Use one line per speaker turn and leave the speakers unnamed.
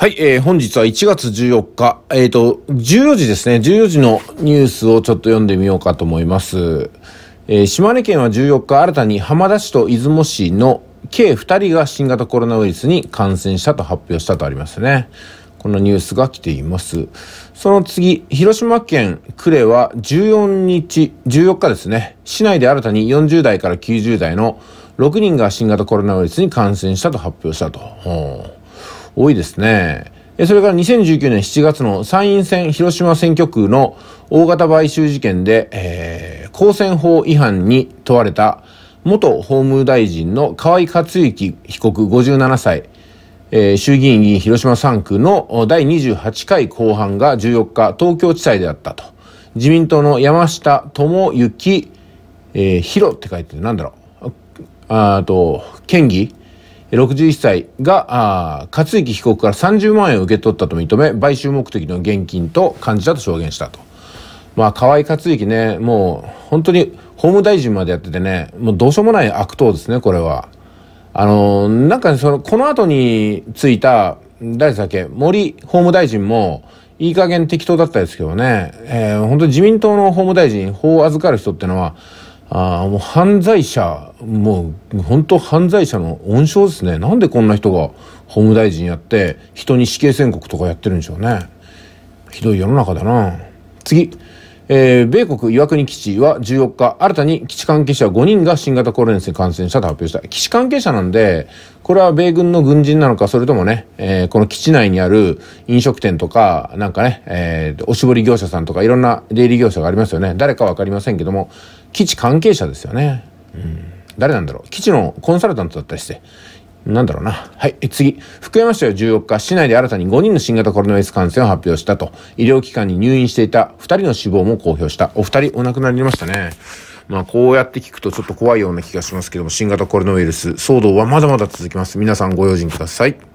はい、えー、本日は1月14日、えっ、ー、と、14時ですね、14時のニュースをちょっと読んでみようかと思います。えー、島根県は14日、新たに浜田市と出雲市の計2人が新型コロナウイルスに感染したと発表したとありますね。このニュースが来ています。その次、広島県呉は14日、14日ですね、市内で新たに40代から90代の6人が新型コロナウイルスに感染したと発表したと。多いですね。それから2019年7月の参院選広島選挙区の大型買収事件で、えー、公選法違反に問われた元法務大臣の河井克行被告57歳、えー、衆議院議員広島3区の第28回公判が14日東京地裁であったと。自民党の山下智之、えー、広って書いてる、なんだろう。あと、県議61歳が、あ勝幸被告から30万円を受け取ったと認め、買収目的の現金と感じたと証言したと。まあ、河合克行ね、もう本当に法務大臣までやっててね、もうどうしようもない悪党ですね、これは。あの、なんか、ね、その、この後についた、誰だっけ、森法務大臣も、いい加減適当だったですけどね、えー、本当に自民党の法務大臣、法を預かる人ってのは、あもう犯罪者もう本当犯罪者の温床ですねなんでこんな人が法務大臣やって人に死刑宣告とかやってるんでしょうねひどい世の中だな次えー、米国岩国基地は14日、新たに基地関係者5人が新型コロナウイルスに感染したと発表した。基地関係者なんで、これは米軍の軍人なのか、それともね、えー、この基地内にある飲食店とか、なんかね、えー、おしぼり業者さんとか、いろんな出入り業者がありますよね。誰かわかりませんけども、基地関係者ですよね。うん。誰なんだろう。基地のコンサルタントだったりして、なんだろうな。はい。次。福山市は14日、市内で新たに5人の新型コロナウイルス感染を発表したと、医療機関に入院していた2人の死亡も公表した。お2人お亡くなりなりましたね。まあ、こうやって聞くとちょっと怖いような気がしますけども、新型コロナウイルス騒動はまだまだ続きます。皆さんご用心ください。